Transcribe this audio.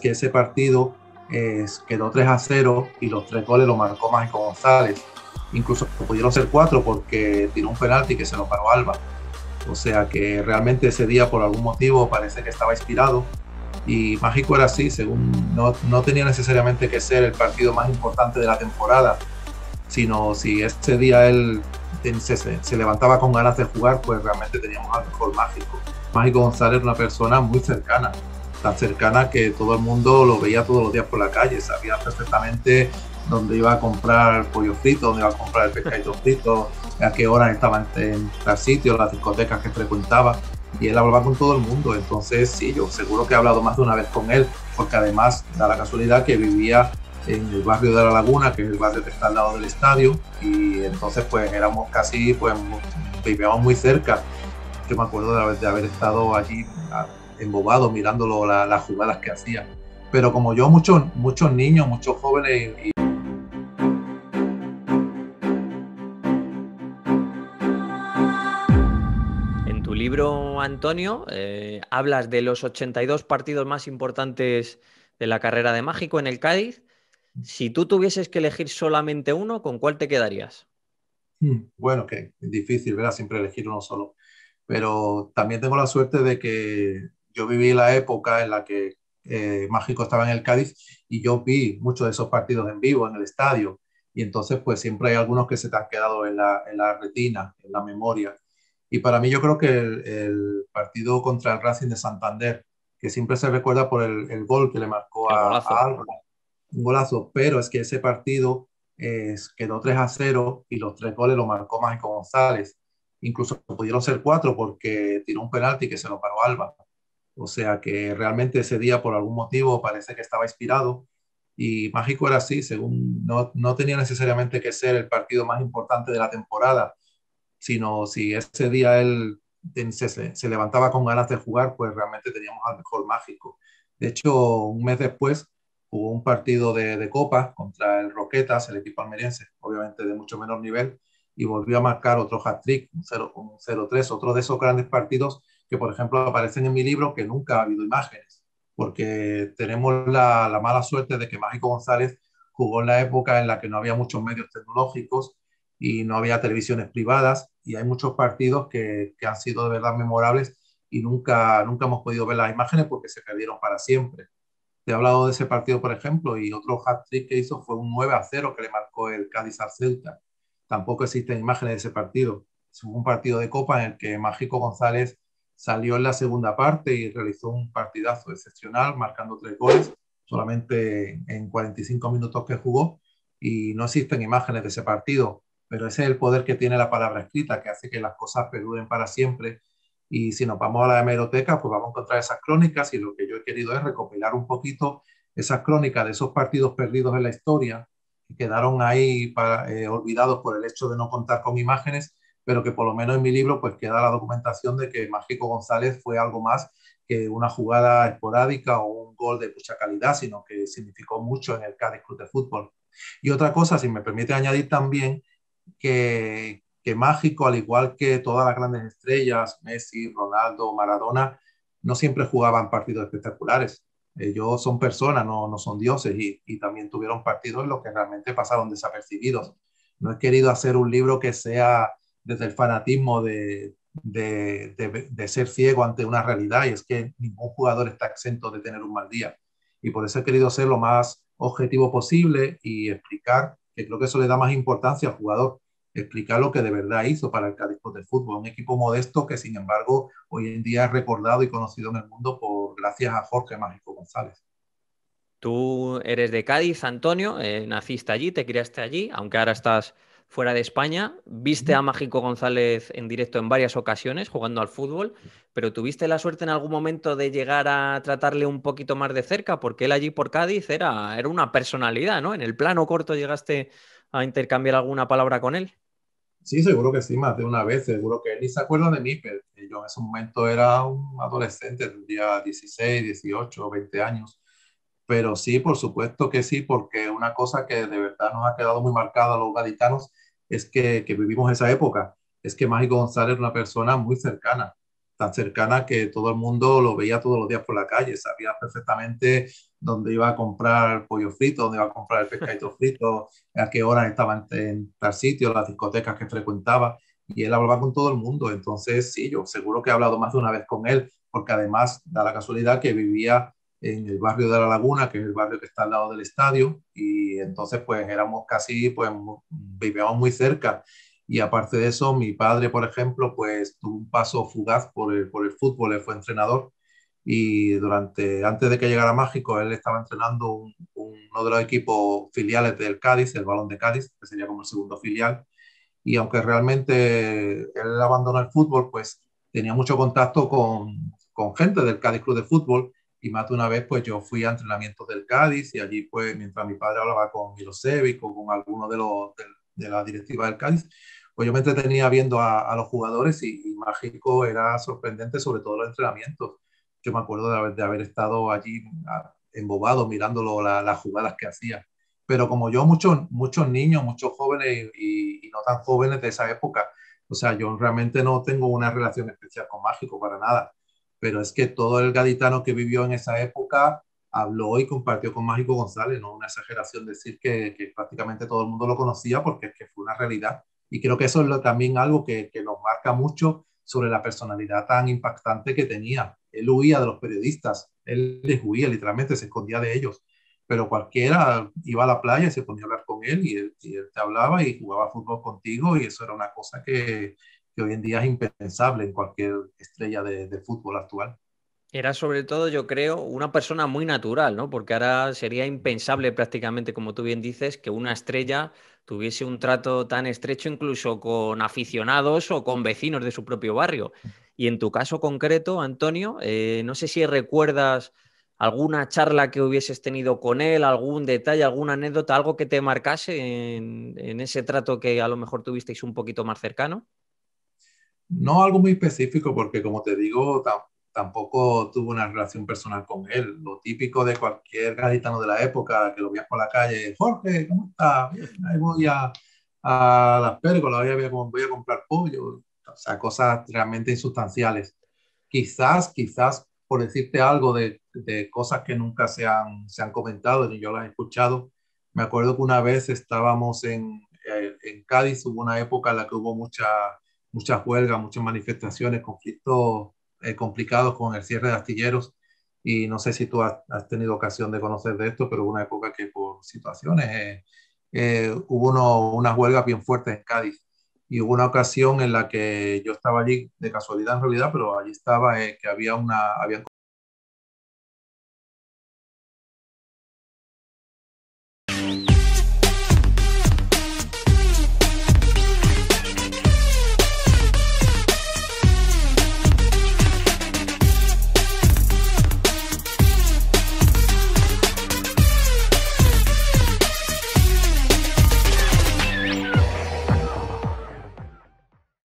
que ese partido eh, quedó 3 a 0 y los tres goles los marcó Mágico González. Incluso pudieron ser cuatro porque tiró un penalti que se lo paró Alba. O sea que realmente ese día por algún motivo parece que estaba inspirado y Mágico era así, según no, no tenía necesariamente que ser el partido más importante de la temporada, sino si ese día él se, levantaba con ganas de jugar, pues realmente teníamos algo mágico. Mágico González era una persona muy cercana tan cercana que todo el mundo lo veía todos los días por la calle, sabía perfectamente dónde iba a comprar pollo frito, dónde iba a comprar el pescadito frito, a qué hora estaba en, tal sitio, las discotecas que frecuentaba. Y él hablaba con todo el mundo, entonces sí, yo seguro que he hablado más de una vez con él, porque además da la casualidad que vivía en el barrio de La Laguna, que es el barrio que está al lado del estadio, y entonces pues éramos casi, pues vivíamos muy cerca. Yo me acuerdo de de haber estado allí embobado mirándolo las jugadas que hacía. Pero como yo, muchos, muchos niños, muchos jóvenes... en tu libro, Antonio, eh, hablas de los 82 partidos más importantes de la carrera de Mágico en el Cádiz. Si tú tuvieses que elegir solamente uno, ¿con cuál te quedarías? Hmm, bueno, que es difícil, ¿verdad? Siempre elegir uno solo. Pero también tengo la suerte de que yo viví la época en la que eh, Mágico estaba en el Cádiz y yo vi muchos de esos partidos en vivo, en el estadio. Y entonces, pues siempre hay algunos que se te han quedado en la, en la retina, en la memoria. Y para mí yo creo que el, partido contra el Racing de Santander, que siempre se recuerda por el, gol que le marcó a, Álvaro, un golazo, pero es que ese partido quedó 3 a 0 y los tres goles lo marcó Mágico González. Incluso pudieron ser cuatro porque tiró un penalti que se lo paró Álvaro. O sea que realmente ese día por algún motivo parece que estaba inspirado y Mágico era así, según no, tenía necesariamente que ser el partido más importante de la temporada, sino si ese día él se, levantaba con ganas de jugar, pues realmente teníamos al mejor Mágico. De hecho, un mes después hubo un partido de, de Copa contra el Roquetas, el equipo almeriense, obviamente de mucho menor nivel, y volvió a marcar otro hat-trick, un 0-3, otro de esos grandes partidos que, por ejemplo, aparecen en mi libro que nunca ha habido imágenes, porque tenemos la, mala suerte de que Mágico González jugó en la época en la que no había muchos medios tecnológicos y no había televisiones privadas y hay muchos partidos que, que han sido de verdad memorables y nunca, nunca hemos podido ver las imágenes porque se perdieron para siempre. Te he hablado de ese partido, por ejemplo, y otro hat-trick que hizo fue un 9 0 que le marcó el Cádiz al Celta. Tampoco existen imágenes de ese partido. Es un partido de Copa en el que Mágico González salió en la segunda parte y realizó un partidazo excepcional, marcando tres goles solamente en 45 minutos que jugó y no existen imágenes de ese partido, pero ese es el poder que tiene la palabra escrita, que hace que las cosas perduren para siempre. Y si nos vamos a la hemeroteca, pues vamos a encontrar esas crónicas y lo que yo he querido es recopilar un poquito esas crónicas de esos partidos perdidos en la historia que quedaron ahí para, eh, olvidados por el hecho de no contar con imágenes pero que por lo menos en mi libro pues queda la documentación de que Mágico González fue algo más que una jugada esporádica o un gol de mucha calidad, sino que significó mucho en el Cádiz Club de Fútbol. Y otra cosa, si me permite añadir también, que, que Mágico, al igual que todas las grandes estrellas, Messi, Ronaldo, Maradona, no siempre jugaban partidos espectaculares. Ellos son personas, no, no son dioses y, y, también tuvieron partidos en los que realmente pasaron desapercibidos. No he querido hacer un libro que sea desde el fanatismo de, de, de, ser ciego ante una realidad y es que ningún jugador está exento de tener un mal día. Y por eso he querido ser lo más objetivo posible y explicar, que creo que eso le da más importancia al jugador, explicar lo que de verdad hizo para el Cádiz de Fútbol, un equipo modesto que sin embargo hoy en día es recordado y conocido en el mundo por gracias a Jorge Mágico González. Tú eres de Cádiz, Antonio, eh, naciste allí, te criaste allí, aunque ahora estás fuera de España, viste a Mágico González en directo en varias ocasiones jugando al fútbol, pero ¿tuviste la suerte en algún momento de llegar a tratarle un poquito más de cerca? Porque él allí por Cádiz era, era una personalidad, ¿no? En el plano corto llegaste a intercambiar alguna palabra con él. Sí, seguro que sí, más de una vez, seguro que él ni se acuerda de mí, pero yo en ese momento era un adolescente, día 16, 18, 20 años pero sí, por supuesto que sí, porque una cosa que de verdad nos ha quedado muy marcada a los gaditanos es que, vivimos esa época, es que Mágico González era una persona muy cercana, tan cercana que todo el mundo lo veía todos los días por la calle, sabía perfectamente dónde iba a comprar pollo frito, dónde iba a comprar el pescadito frito, a qué hora estaba en, tal sitio, las discotecas que frecuentaba, y él hablaba con todo el mundo. Entonces, sí, yo seguro que he hablado más de una vez con él, porque además da la casualidad que vivía en el barrio de La Laguna, que es el barrio que está al lado del estadio, y entonces pues éramos casi, pues vivíamos muy cerca. Y aparte de eso, mi padre, por ejemplo, pues tuvo un paso fugaz por el, por el fútbol, él fue entrenador y durante, antes de que llegara Mágico, él estaba entrenando uno de los equipos filiales del Cádiz, el Balón de Cádiz, que sería como el segundo filial. Y aunque realmente él abandonó el fútbol, pues tenía mucho contacto con, con gente del Cádiz Club de Fútbol y más de una vez pues yo fui a entrenamientos del Cádiz y allí pues mientras mi padre hablaba con Milosevic o con alguno de los de, la directiva del Cádiz, pues yo me entretenía viendo a, los jugadores y, mágico era sorprendente sobre todo los entrenamientos. Yo me acuerdo de haber, estado allí embobado mirando las jugadas que hacía. Pero como yo, muchos, muchos niños, muchos jóvenes y no tan jóvenes de esa época, o sea, yo realmente no tengo una relación especial con Mágico para nada pero es que todo el gaditano que vivió en esa época habló y compartió con Mágico González, no una exageración decir que, prácticamente todo el mundo lo conocía porque fue una realidad. Y creo que eso es también algo que, que, nos marca mucho sobre la personalidad tan impactante que tenía. Él huía de los periodistas, él les huía literalmente, se escondía de ellos. Pero cualquiera iba a la playa y se ponía a hablar con él y él, y él te hablaba y jugaba fútbol contigo y eso era una cosa que, que hoy en día es impensable en cualquier estrella de, fútbol actual. Era sobre todo, yo creo, una persona muy natural, ¿no? Porque ahora sería impensable prácticamente, como tú bien dices, que una estrella tuviese un trato tan estrecho incluso con aficionados o con vecinos de su propio barrio. Y en tu caso concreto, Antonio, eh, no sé si recuerdas alguna charla que hubieses tenido con él, algún detalle, alguna anécdota, algo que te marcase en ese trato que a lo mejor tuvisteis un poquito más cercano no algo muy específico, porque como te digo, tampoco tuve una relación personal con él. Lo típico de cualquier gaditano de la época, que lo veías por la calle, Jorge, ¿cómo estás? voy a, las pérgolas, voy a, comprar pollo. O sea, cosas realmente insustanciales. Quizás, quizás, por decirte algo de, de cosas que nunca se han, se han comentado ni yo las he escuchado, me acuerdo que una vez estábamos en, eh, en Cádiz, hubo una época en la que hubo mucha muchas huelgas, muchas manifestaciones, conflictos eh, complicados con el cierre de astilleros. Y no sé si tú has, tenido ocasión de conocer de esto, pero una época que por situaciones eh, eh, hubo una unas huelgas bien fuertes en Cádiz. Y hubo una ocasión en la que yo estaba allí de casualidad en realidad, pero allí estaba que había una,